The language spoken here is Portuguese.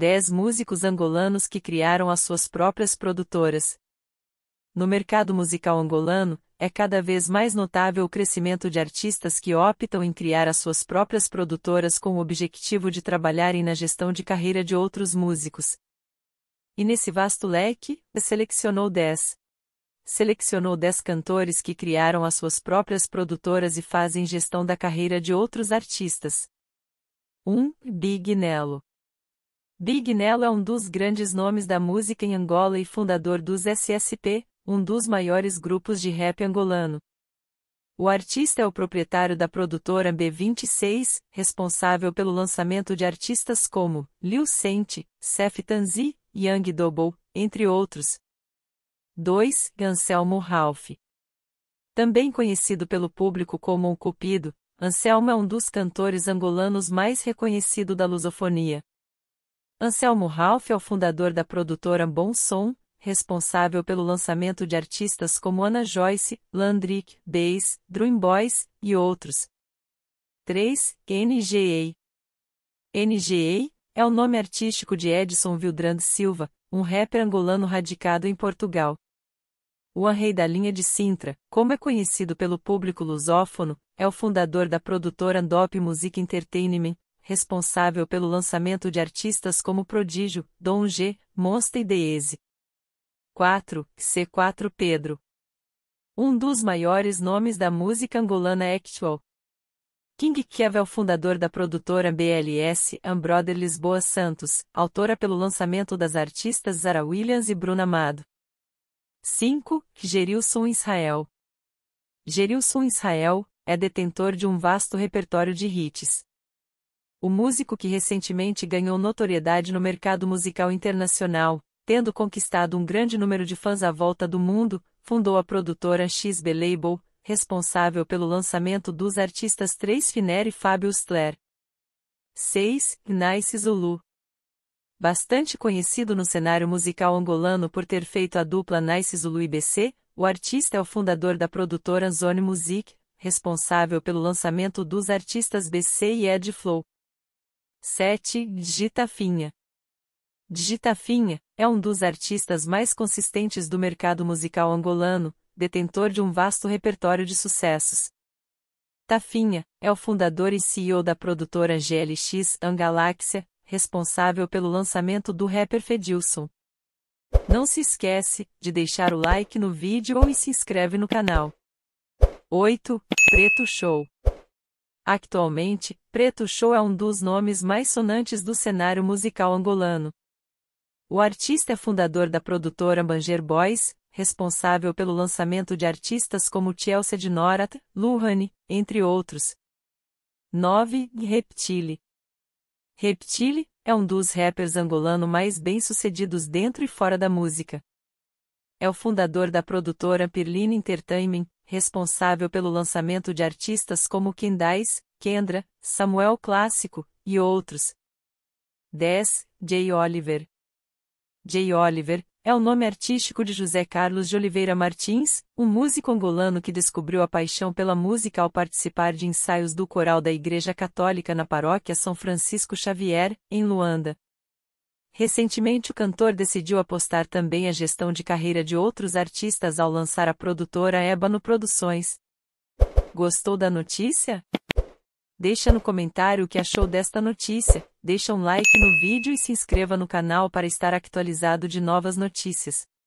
10 músicos angolanos que criaram as suas próprias produtoras. No mercado musical angolano, é cada vez mais notável o crescimento de artistas que optam em criar as suas próprias produtoras com o objetivo de trabalharem na gestão de carreira de outros músicos. E nesse vasto leque, selecionou 10 selecionou 10 cantores que criaram as suas próprias produtoras e fazem gestão da carreira de outros artistas. 1. Um, Big Nelo. Big Nelo é um dos grandes nomes da música em Angola e fundador dos SSP, um dos maiores grupos de rap angolano. O artista é o proprietário da produtora B26, responsável pelo lançamento de artistas como Liu Sente, Sef Tanzi, Young Double, entre outros. 2. Anselmo Ralph. Também conhecido pelo público como um cupido, Anselmo é um dos cantores angolanos mais reconhecido da lusofonia. Anselmo Ralph é o fundador da produtora Bom Som, responsável pelo lançamento de artistas como Ana Joyce, Landrick, Bass, Dream Boys e outros. 3. NGA NGA é o nome artístico de Edson Vildrand Silva, um rapper angolano radicado em Portugal. O Rei da linha de Sintra, como é conhecido pelo público lusófono, é o fundador da produtora Andop Music Entertainment, responsável pelo lançamento de artistas como Prodígio, Dom G, Monsta e Deese. 4. C4 Pedro. Um dos maiores nomes da música angolana actual. King Kev é o fundador da produtora BLS Ambrother Lisboa Santos, autora pelo lançamento das artistas Zara Williams e Bruna Amado. 5. Gerilson Israel. Gerilson Israel é detentor de um vasto repertório de hits o músico que recentemente ganhou notoriedade no mercado musical internacional, tendo conquistado um grande número de fãs à volta do mundo, fundou a produtora XB Label, responsável pelo lançamento dos artistas Três Finer e Fábio Stler. 6. Nice Zulu Bastante conhecido no cenário musical angolano por ter feito a dupla Nice Zulu IBC, o artista é o fundador da produtora Zone Music, responsável pelo lançamento dos artistas BC e Ed Flow. 7. Digitafinha. Digitafinha é um dos artistas mais consistentes do mercado musical angolano, detentor de um vasto repertório de sucessos. Tafinha tá é o fundador e CEO da produtora GLX Angaláxia, responsável pelo lançamento do rapper Fedilson. Não se esquece de deixar o like no vídeo e se inscreve no canal. 8. Preto Show Atualmente, Preto Show é um dos nomes mais sonantes do cenário musical angolano. O artista é fundador da produtora Banger Boys, responsável pelo lançamento de artistas como Chelsea de Norat, Luhane, entre outros. 9. Reptile Reptile é um dos rappers angolano mais bem-sucedidos dentro e fora da música. É o fundador da produtora Pirline Entertainment, responsável pelo lançamento de artistas como Kendais, Kendra, Samuel Clássico e outros. 10. J. Oliver. J. Oliver é o nome artístico de José Carlos de Oliveira Martins, um músico angolano que descobriu a paixão pela música ao participar de ensaios do coral da Igreja Católica na paróquia São Francisco Xavier, em Luanda. Recentemente o cantor decidiu apostar também a gestão de carreira de outros artistas ao lançar a produtora Ébano Produções. Gostou da notícia? Deixa no comentário o que achou desta notícia, deixa um like no vídeo e se inscreva no canal para estar atualizado de novas notícias.